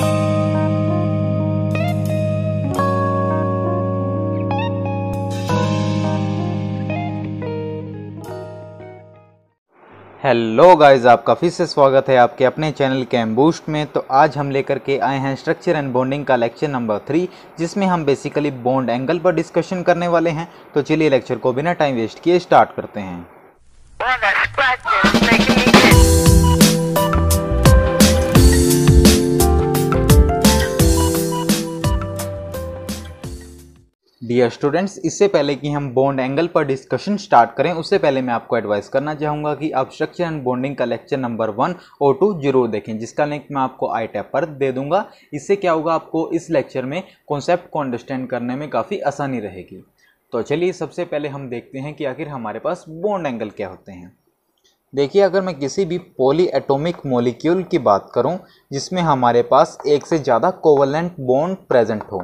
hello guys आपका फिर से स्वागत है आपके अपने चैनल कैम्बूस्ट में तो आज हम लेकर के आए हैं स्ट्रक्चर एंड बॉन्डिंग का लेक्चर नंबर थ्री जिसमें हम बेसिकली बॉन्ड एंगल पर डिस्कशन करने वाले हैं तो चलिए लेक्चर को बिना टाइम वेस्ट किए स्टार्ट करते हैं डियर स्टूडेंट्स इससे पहले कि हम बॉन्ड एंगल पर डिस्कशन स्टार्ट करें उससे पहले मैं आपको एडवाइस करना चाहूँगा कि आप स्ट्रक्चर एंड बॉन्डिंग का लेक्चर नंबर वन और टू जरूर देखें जिसका लिंक मैं आपको आई टैप पर दे दूंगा इससे क्या होगा आपको इस लेक्चर में कॉन्सेप्ट को अंडरस्टैंड करने में काफ़ी आसानी रहेगी तो चलिए सबसे पहले हम देखते हैं कि आखिर हमारे पास बॉन्ड एंगल क्या होते हैं देखिए अगर मैं किसी भी पोली एटोमिक मोलिक्यूल की बात करूँ जिसमें हमारे पास एक से ज़्यादा कोवलेंट बॉन्ड प्रेजेंट हों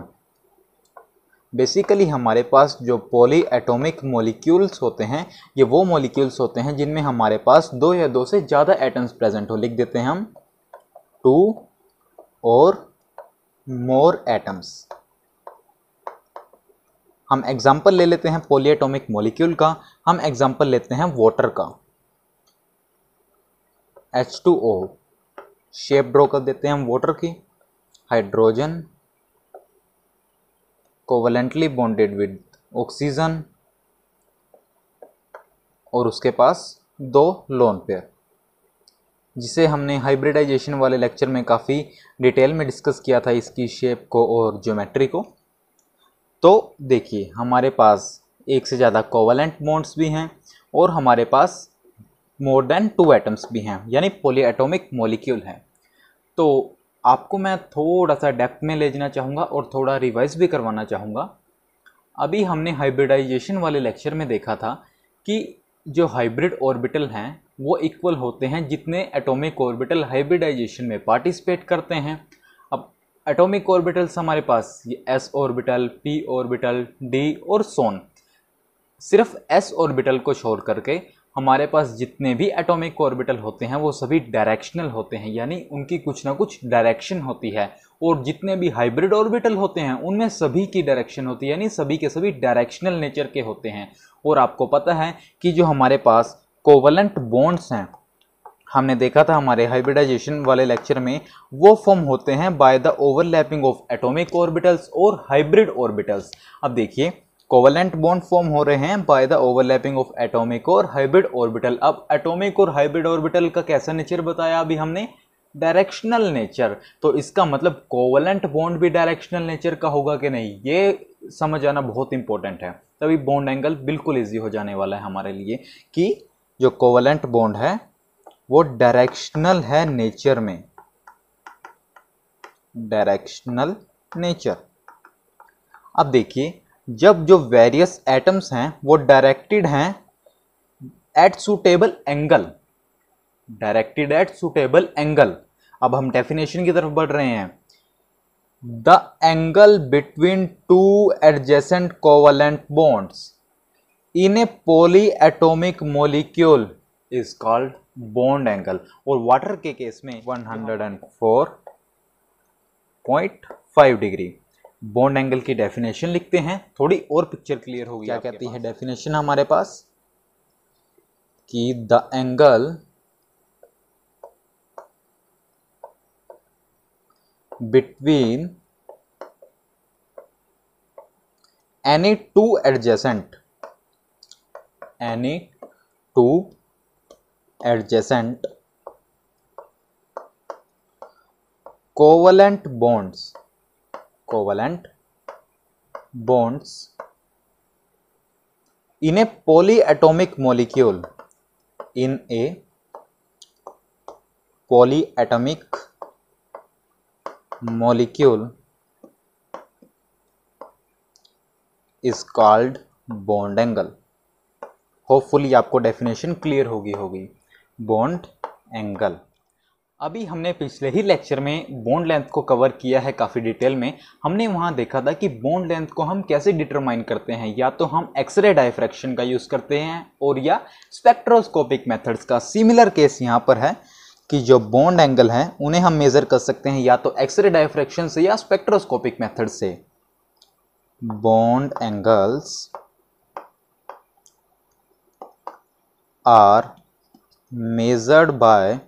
बेसिकली हमारे पास जो पॉली एटोमिक मोलिक्यूल्स होते हैं ये वो मोलिक्यूल्स होते हैं जिनमें हमारे पास दो या दो से ज़्यादा एटम्स प्रेजेंट हो लिख देते हैं हम टू और मोर एटम्स हम एग्जांपल ले लेते हैं पोली एटोमिक मोलिक्यूल का हम एग्जांपल लेते हैं वाटर का H2O शेप ड्रॉ कर देते हैं हम वाटर की hydrogen covalently bonded with oxygen और उसके पास दो लोन पेयर जिसे हमने हाइब्रिडाइजेशन वाले लेक्चर में काफ़ी डिटेल में डिस्कस किया था इसकी शेप को और ज्योमेट्री को तो देखिए हमारे पास एक से ज़्यादा कोवलेंट बॉन्ड्स भी हैं और हमारे पास मोर देन टू एटम्स भी हैं यानी पोली एटोमिक मोलिक्यूल हैं तो आपको मैं थोड़ा सा डेप्थ में ले जाना चाहूँगा और थोड़ा रिवाइज भी करवाना चाहूँगा अभी हमने हाइब्रिडाइजेशन वाले लेक्चर में देखा था कि जो हाइब्रिड ऑर्बिटल हैं वो इक्वल होते हैं जितने एटॉमिक ऑर्बिटल हाइब्रिडाइजेशन में पार्टिसिपेट करते हैं अब एटॉमिक ऑर्बिटल्स हमारे पास ये S orbital P orbital D और सोन सिर्फ एस ऑर्बिटल को छोड़ करके हमारे पास जितने भी एटॉमिक ऑर्बिटल होते हैं वो सभी डायरेक्शनल होते हैं यानी उनकी कुछ ना कुछ डायरेक्शन होती है और जितने भी हाइब्रिड ऑर्बिटल होते हैं उनमें सभी की डायरेक्शन होती है यानी सभी के सभी डायरेक्शनल नेचर के होते हैं और आपको पता है कि जो हमारे पास कोवलेंट बॉन्ड्स हैं हमने देखा था हमारे हाइब्रिडाइजेशन वाले लेक्चर में वो फॉर्म होते हैं by the overlapping of atomic orbitals और हाइब्रिड ऑर्बिटल्स अब देखिए कोवलेंट बॉन्ड फॉर्म हो रहे हैं by the overlapping of atomic और हाइब्रिड ऑर्बिटल अब एटॉमिक और हाइब्रिड ऑर्बिटल का कैसा नेचर बताया अभी हमने डायरेक्शनल नेचर तो इसका मतलब कोवलेंट बॉन्ड भी डायरेक्शनल नेचर का होगा कि नहीं ये समझ आना बहुत इंपॉर्टेंट है तभी बॉन्ड एंगल बिल्कुल ईजी हो जाने वाला है हमारे लिए कि जो कोवलेंट बॉन्ड है वो डायरेक्शनल है नेचर में डायरेक्शनल नेचर अब देखिए जब जो वेरियस एटम्स हैं वो डायरेक्टेड हैं at suitable angle directed at suitable angle अब हम डेफिनेशन की तरफ बढ़ रहे हैं the angle between two adjacent covalent bonds in a polyatomic molecule is called bond angle और वाटर के केस में 104.5 डिग्री बॉन्ड एंगल की डेफिनेशन लिखते हैं थोड़ी और पिक्चर क्लियर होगी क्या कहती है डेफिनेशन हमारे पास कि the angle between any two adjacent any two adjacent covalent bonds covalent bonds in a polyatomic molecule in a polyatomic molecule is called bond angle hopefully आपको डेफिनेशन क्लियर होगी होगी बॉन्ड एंगल अभी हमने पिछले ही लेक्चर में bond length को cover किया है काफ़ी डिटेल में हमने वहाँ देखा था कि बोन लेंथ को हम कैसे डिटरमाइन करते हैं या तो हम एक्सरे डायफ्रैक्शन का यूज़ करते हैं और या स्पेक्ट्रोस्कोपिक मेथड्स का सिमिलर केस यहाँ पर है कि जो बॉन्ड एंगल हैं उन्हें हम मेज़र कर सकते हैं या तो एक्सरे डायफ्रैक्शन से या स्पेक्ट्रोस्कोपिक मेथड से bond angles are measured by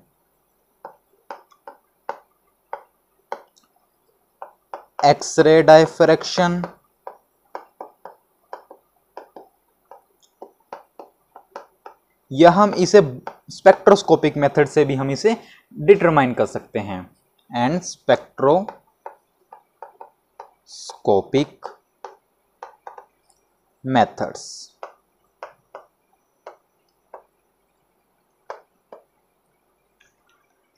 x-ray diffraction या हम इसे स्पेक्ट्रोस्कोपिक मेथड से भी हम इसे डिटरमाइन कर सकते हैं एंड स्पेक्ट्रोस्कोपिक मेथड्स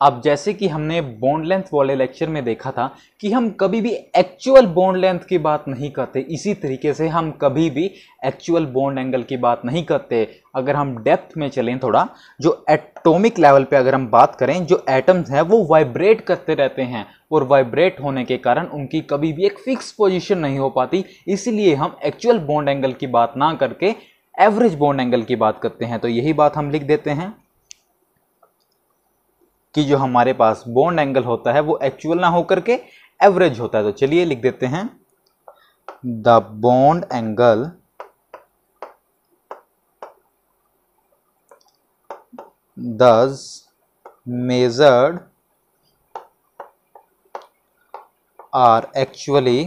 अब जैसे कि हमने बॉन्ड लेंथ वाले लेक्चर में देखा था कि हम कभी भी एक्चुअल बॉन्ड लेंथ की बात नहीं करते इसी तरीके से हम कभी भी एक्चुअल बॉन्ड एंगल की बात नहीं करते अगर हम डेप्थ में चलें थोड़ा जो एटॉमिक लेवल पे अगर हम बात करें जो एटम्स हैं वो वाइब्रेट करते रहते हैं और वाइब्रेट होने के कारण उनकी कभी भी एक फिक्स पोजिशन नहीं हो पाती इसलिए हम एक्चुअल बॉन्ड एंगल की बात ना करके एवरेज बॉन्ड एंगल की बात करते हैं तो यही बात हम लिख देते हैं कि जो हमारे पास बॉन्ड एंगल होता है वो एक्चुअल ना होकर के एवरेज होता है तो चलिए लिख देते हैं the bond angle thus measured are actually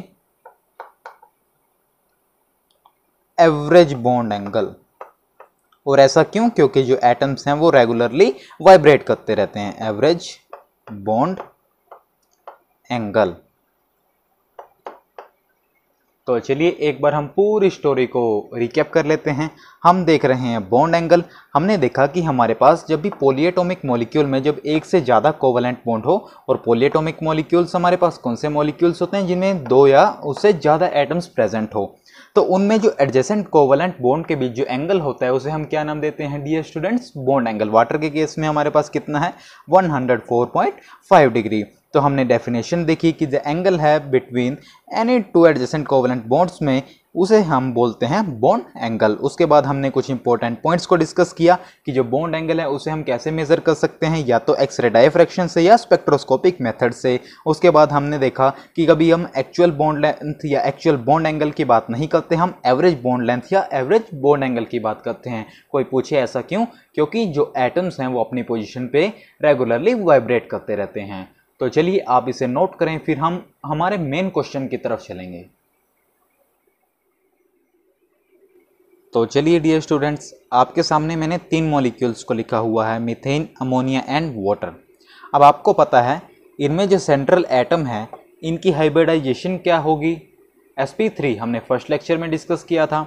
average bond angle और ऐसा क्यों क्योंकि जो एटम्स हैं वो रेगुलरली वाइब्रेट करते रहते हैं एवरेज बॉन्ड एंगल तो चलिए एक बार हम पूरी स्टोरी को रिकैप कर लेते हैं हम देख रहे हैं बॉन्ड एंगल हमने देखा कि हमारे पास जब भी पोलियोटोमिक मॉलिक्यूल में जब एक से ज़्यादा कोवलेंट बॉन्ड हो और पोलियटोमिक मॉलिक्यूल्स हमारे पास कौन से मॉलिक्यूल्स होते हैं जिनमें दो या उससे ज़्यादा एटम्स प्रेजेंट हो तो उनमें जो एडजेसेंट कोवलेंट बोन्ड के बीच जो एंगल होता है उसे हम क्या नाम देते हैं dear students bond angle water के केस में हमारे पास कितना है 104.5 डिग्री तो हमने डेफिनेशन देखी कि द एंगल है between any two adjacent covalent bonds में उसे हम बोलते हैं बॉन्ड एंगल उसके बाद हमने कुछ इंपॉर्टेंट पॉइंट्स को डिस्कस किया कि जो बॉन्ड एंगल है उसे हम कैसे मेजर कर सकते हैं या तो एक्सरे डायफ्रैक्शन से या स्पेक्ट्रोस्कोपिक मेथड से उसके बाद हमने देखा कि कभी हम एक्चुअल बॉन्ड लेंथ या एक्चुअल बॉन्ड एंगल की बात नहीं करते हम एवरेज बॉन्ड लेंथ या एवरेज बॉन्ड एंगल की बात करते हैं कोई पूछे ऐसा क्यों क्योंकि जो एटम्स हैं वो अपनी पोजिशन पर रेगुलरली वाइब्रेट करते रहते हैं तो चलिए आप इसे नोट करें फिर हम हमारे मेन क्वेश्चन की तरफ चलेंगे तो चलिए डियर स्टूडेंट्स आपके सामने मैंने तीन मॉलिक्यूल्स को लिखा हुआ है मीथेन अमोनिया एंड वाटर अब आपको पता है इनमें जो सेंट्रल एटम है इनकी हाइब्रिडाइजेशन क्या होगी sp3 हमने फर्स्ट लेक्चर में डिस्कस किया था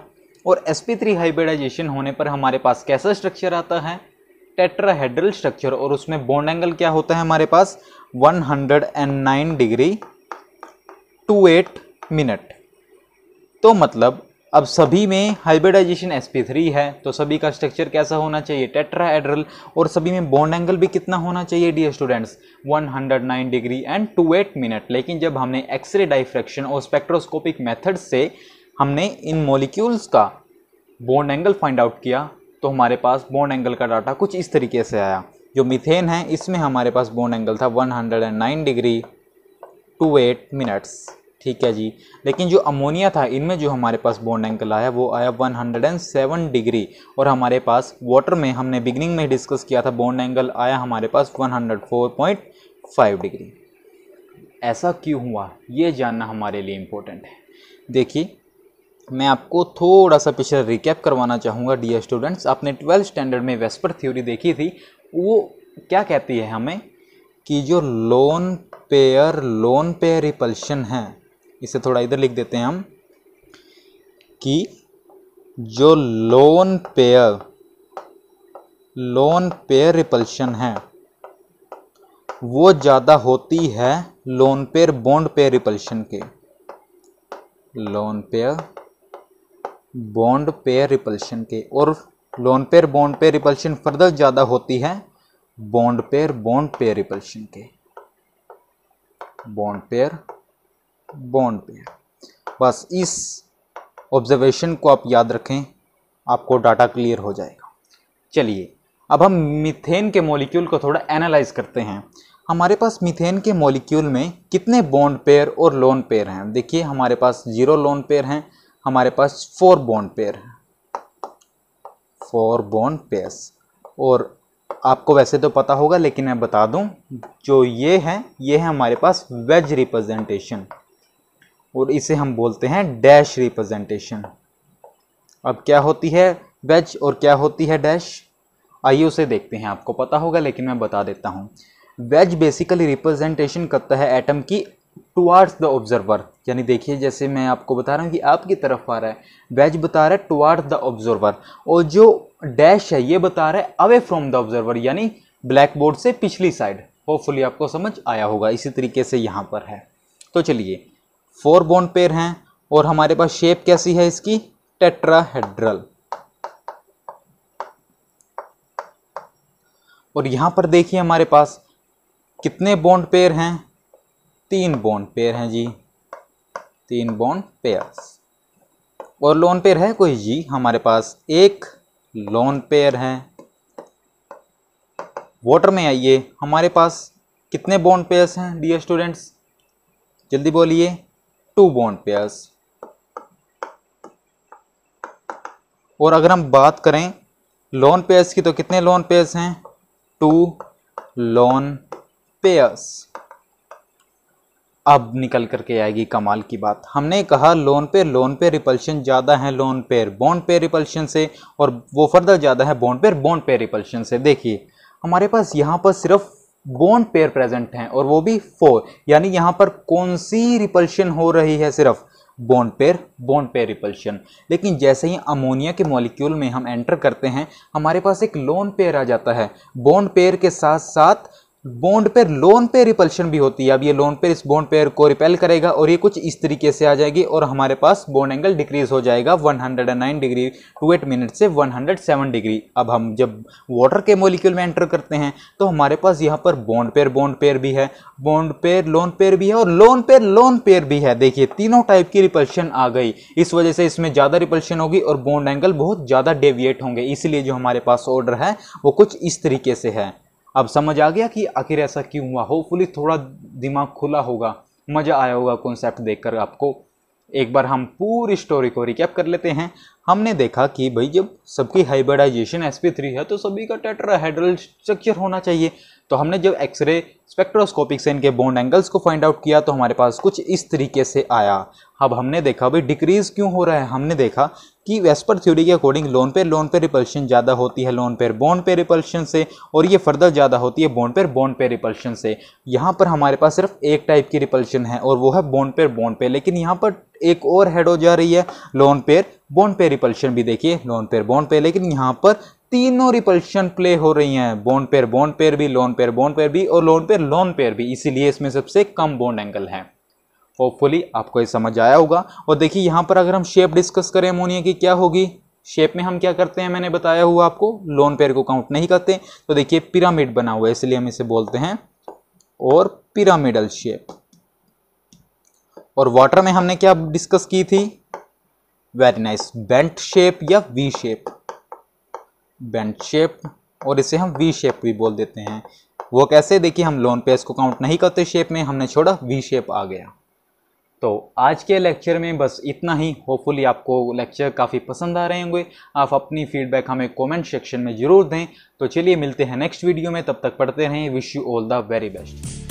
और sp3 हाइब्रिडाइजेशन होने पर हमारे पास कैसा स्ट्रक्चर आता है टेट्राहेड्रल स्ट्रक्चर और उसमें बॉन्ड एंगल क्या होता है हमारे पास 109 डिग्री 28 मिनट तो मतलब अब सभी में हाइब्रिडाइजेशन sp3 है तो सभी का स्ट्रक्चर कैसा होना चाहिए टेट्रा एड्रल और सभी में बॉन्ड एंगल भी कितना होना चाहिए dear students 109 degree and 28 minute लेकिन जब हमने एक्सरे डाइफ्रैक्शन और स्पेक्ट्रोस्कोपिक मेथड से हमने इन मॉलिक्यूल्स का बॉन्ड एंगल फाइंड आउट किया तो हमारे पास बॉन्ड एंगल का डाटा कुछ इस तरीके से आया जो मिथेन है इसमें हमारे पास बॉन्ड एंगल था वन डिग्री टू मिनट्स ठीक है जी लेकिन जो अमोनिया था इनमें जो हमारे पास बॉन्ड एंगल आया वो आया 107 डिग्री और हमारे पास वाटर में हमने बिगनिंग में डिस्कस किया था बॉन्ड एंगल आया हमारे पास 104.5 डिग्री ऐसा क्यों हुआ ये जानना हमारे लिए इम्पोर्टेंट है देखिए मैं आपको थोड़ा सा पिछले रिकैप करवाना चाहूँगा डी स्टूडेंट्स आपने ट्वेल्थ स्टैंडर्ड में वेस्पर थ्योरी देखी थी वो क्या कहती है हमें कि जो lone pair lone pair repulsion है इसे थोड़ा इधर लिख देते हैं हम कि जो lone pair lone pair repulsion है वो ज़्यादा होती है lone pair bond pair repulsion के lone pair bond pair repulsion के और lone pair bond pair repulsion further ज़्यादा होती है bond pair bond pair repulsion के बॉन्ड पेयर बॉन्ड पे बस इस ऑब्जर्वेशन को आप याद रखें आपको डाटा क्लियर हो जाएगा चलिए अब हम मीथेन के मॉलिक्यूल को थोड़ा एनालाइज करते हैं हमारे पास मीथेन के मॉलिक्यूल में कितने बॉन्ड पेयर और लोन पेयर हैं देखिए हमारे पास जीरो लोन पेयर हैं हमारे पास फोर बॉन्ड पेयर हैं फोर बॉन्ड पेयर्स और आपको वैसे तो पता होगा लेकिन मैं बता दूं जो ये हैं ये है हमारे पास वेज रिप्रेजेंटेशन और इसे हम बोलते हैं डैश रिप्रेजेंटेशन अब क्या होती है वेज और क्या होती है डैश आइए उसे देखते हैं आपको पता होगा लेकिन मैं बता देता हूँ वेज बेसिकली रिप्रेजेंटेशन करता है एटम की टुवार्ड्स द ऑब्जर्वर यानी देखिए जैसे मैं आपको बता रहा हूँ कि आपकी तरफ आ रहा है वेज बता रहा है टुवार्ड्स द ऑब्जर्वर और जो डैश है ये बता रहा है अवे फ्रॉम द ऑब्जर्वर यानी ब्लैक बोर्ड से पिछली साइड होपफुली आपको समझ आया होगा इसी तरीके से यहाँ पर है तो चलिए फोर बोन पेयर हैं और हमारे पास शेप कैसी है इसकी टेट्राहेड्रल और यहां पर देखिए हमारे पास कितने बॉन्ड पेयर हैं तीन बॉन्ड पेयर हैं जी तीन बॉन्ड पेयर्स और लोन पेयर है कोई जी हमारे पास एक लोन पेयर है वाटर में आइए हमारे पास कितने बॉन्ड पेयर्स हैं डियर स्टूडेंट्स जल्दी बोलिए टू बॉन्ड पेयर्स और अगर हम बात करें लोन पेयर्स की तो कितने लोन पेयर्स हैं टू लोन पेयर्स अब निकल करके आएगी कमाल की बात हमने कहा लोन पे लोन पे रिपल्शन ज़्यादा है lone pair bond pair repulsion से और वो फर्दर ज़्यादा है bond pair bond pair repulsion से देखिए हमारे पास यहां पर सिर्फ गोन पेयर प्रेजेंट हैं और वो भी फोर यानी यहाँ पर कौन सी रिपल्शन हो रही है सिर्फ bond pair bond pair repulsion लेकिन जैसे ही अमोनिया के मॉलिक्यूल में हम एंटर करते हैं हमारे पास एक लोन पेयर आ जाता है बोन पेयर के साथ साथ bond pair lone pair repulsion भी होती है अब ये लोन पेयर इस बॉन्ड पेयर को रिपेल करेगा और ये कुछ इस तरीके से आ जाएगी और हमारे पास बॉन्ड एंगल डिक्रीज हो जाएगा 109 डिग्री टू एट मिनट से 107 डिग्री अब हम जब वाटर के मोलिक्यूल में एंटर करते हैं तो हमारे पास यहाँ पर बॉन्ड पेयर बॉन्ड पेयर भी है बॉन्ड पेयर लोन पेयर भी है और लोन पेयर लोन पेयर भी है देखिए तीनों टाइप की रिपल्शन आ गई इस वजह से इसमें ज़्यादा रिपल्शन होगी और बॉन्ड एंगल बहुत ज़्यादा डेविएट होंगे इसलिए जो हमारे पास ऑर्डर है वो कुछ इस तरीके से है अब समझ आ गया कि आखिर ऐसा क्यों हुआ होपफुली थोड़ा दिमाग खुला होगा मज़ा आया होगा कॉन्सेप्ट देख आपको एक बार हम पूरी स्टोरी को रिकैप कर लेते हैं हमने देखा कि भाई जब सबकी हाइब्रिडाइजेशन थ्री है तो सभी का टेट्राहेड्रल स्ट्रक्चर होना चाहिए तो हमने जब एक्सरे स्पेक्ट्रोस्कोपिक से इनके बॉन्ड एंगल्स को फाइंड आउट किया तो हमारे पास कुछ इस तरीके से आया अब हमने देखा भाई डिक्रीज़ क्यों हो रहा है हमने देखा कि वेस्पर थ्योरी के according lone pair lone pair repulsion ज़्यादा होती है lone pair bond pair repulsion से और ये फर्दर ज़्यादा होती है bond pair bond pair repulsion से यहाँ पर हमारे पास सिर्फ एक टाइप की रिपल्शन है और वो है बॉन्ड पेयर बॉन्ड पे लेकिन यहाँ पर एक और हेड हो जा रही है lone pair bond pair repulsion भी देखिए लोन पेयर बॉन्ड पे लेकिन यहाँ पर तीनों रिपल्शन प्ले हो रही हैं बॉन्ड पेयर बॉन्ड पेयर भी लोन पेयर बॉन्ड पेयर भी और लोन पेयर लोन पेयर भी इसीलिए इसमें सबसे कम बॉन्ड एंगल है होपफुली आपको ये समझ आया होगा और देखिए यहाँ पर अगर हम शेप डिस्कस करें अमोनिया की क्या होगी शेप में हम क्या करते हैं मैंने बताया हुआ आपको लोन पेयर को काउंट नहीं करते तो देखिए पिरामिड बना हुआ है इसलिए हम इसे बोलते हैं और पिरामिडल शेप और वाटर में हमने क्या डिस्कस की थी वेरी नाइस बेंट शेप या वी शेप बेंट शेप और इसे हम वी शेप भी बोल देते हैं वो कैसे देखिए हम लोन पेयर को काउंट नहीं करते शेप में हमने छोड़ा वी शेप आ गया तो आज के लेक्चर में बस इतना ही होपफुली आपको लेक्चर काफ़ी पसंद आ रहे होंगे आप अपनी फीडबैक हमें कमेंट सेक्शन में ज़रूर दें तो चलिए मिलते हैं नेक्स्ट वीडियो में तब तक पढ़ते रहें wish you all the very best